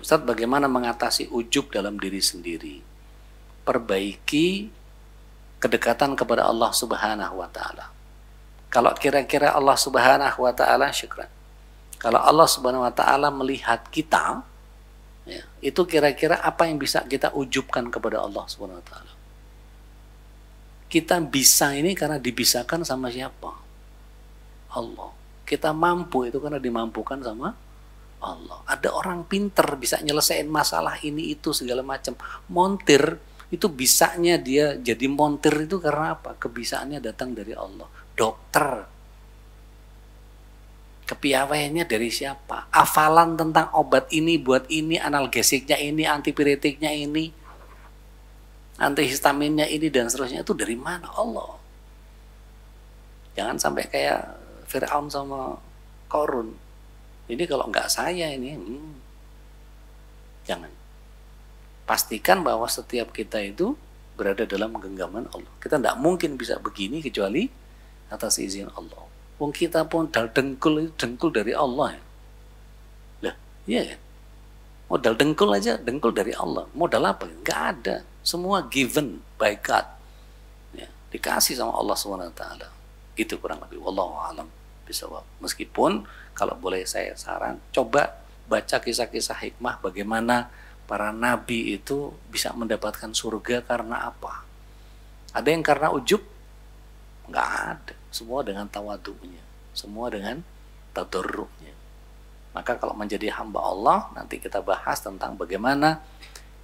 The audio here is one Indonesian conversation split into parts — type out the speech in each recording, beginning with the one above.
Ustaz bagaimana mengatasi ujub dalam diri sendiri? Perbaiki kedekatan kepada Allah Subhanahu wa taala. Kalau kira-kira Allah Subhanahu wa taala syukran. Kalau Allah Subhanahu wa taala melihat kita ya, itu kira-kira apa yang bisa kita ujubkan kepada Allah Subhanahu wa taala. Kita bisa ini karena dibisakan sama siapa? Allah. Kita mampu itu karena dimampukan sama Allah. Ada orang pinter bisa nyelesain masalah ini itu segala macam. Montir itu bisanya dia jadi montir itu karena apa? Kebisaannya datang dari Allah. Dokter. Kepiawainya dari siapa? Afalan tentang obat ini buat ini, analgesiknya ini, antipiretiknya ini, antihistaminnya ini dan seterusnya itu dari mana Allah? Jangan sampai kayak Fir'aun sama Korun ini kalau nggak saya ini, hmm, jangan. Pastikan bahwa setiap kita itu berada dalam genggaman Allah. Kita tidak mungkin bisa begini kecuali atas izin Allah. Wong kita pun dal dengkul itu dengkul dari Allah. Ya. Lah, iya kan? Modal dengkul aja, dengkul dari Allah. Modal apa? Nggak ada. Semua given by God. Ya, dikasih sama Allah SWT. Gitu kurang lebih. Wallahu alam bisawab. Meskipun kalau boleh saya saran, coba baca kisah-kisah hikmah bagaimana para nabi itu bisa mendapatkan surga karena apa? Ada yang karena ujub? Nggak ada. Semua dengan tawadunya. Semua dengan tadurruknya. Maka kalau menjadi hamba Allah, nanti kita bahas tentang bagaimana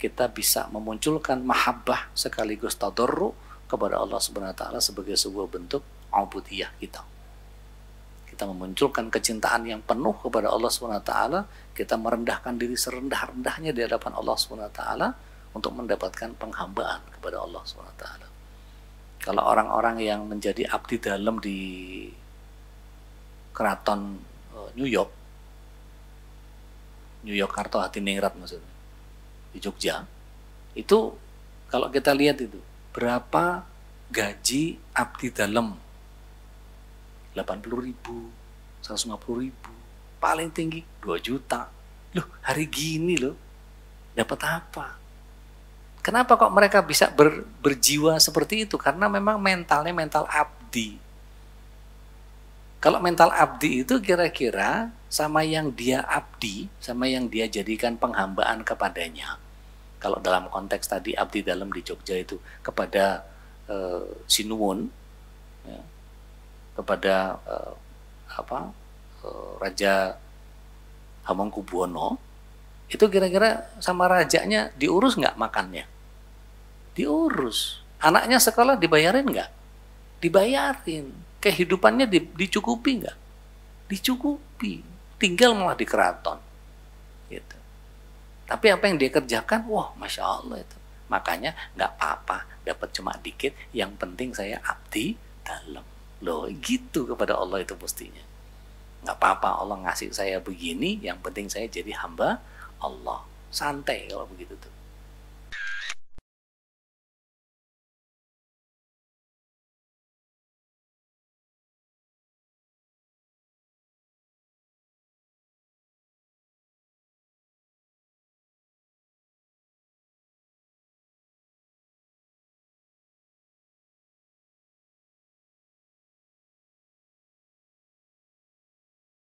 kita bisa memunculkan mahabbah sekaligus tadurru kepada Allah Subhanahu wa taala sebagai sebuah bentuk ubudiyah kita kita memunculkan kecintaan yang penuh kepada Allah SWT, kita merendahkan diri serendah-rendahnya di hadapan Allah SWT untuk mendapatkan penghambaan kepada Allah SWT. Kalau orang-orang yang menjadi abdi dalam di keraton e, New York, New York Karto Hatiningrat maksudnya, di Jogja, itu kalau kita lihat itu, berapa gaji abdi dalam 80 ribu, 150 ribu, paling tinggi 2 juta. Loh, hari gini loh, dapat apa? Kenapa kok mereka bisa ber, berjiwa seperti itu? Karena memang mentalnya mental abdi. Kalau mental abdi itu kira-kira sama yang dia abdi, sama yang dia jadikan penghambaan kepadanya. Kalau dalam konteks tadi abdi dalam di Jogja itu kepada e, eh, Sinuwun, ya, kepada uh, apa eh, Raja Hamengkubuwono itu kira-kira sama rajanya diurus nggak makannya? Diurus. Anaknya sekolah dibayarin nggak? Dibayarin. Kehidupannya di, dicukupi nggak? Dicukupi. Tinggal malah di keraton. Gitu. Tapi apa yang dia kerjakan, wah masya Allah itu. Makanya nggak apa-apa, dapat cuma dikit. Yang penting saya abdi dalam. Loh, gitu kepada Allah itu mestinya. Nggak apa-apa Allah ngasih saya begini, yang penting saya jadi hamba Allah. Santai kalau begitu tuh.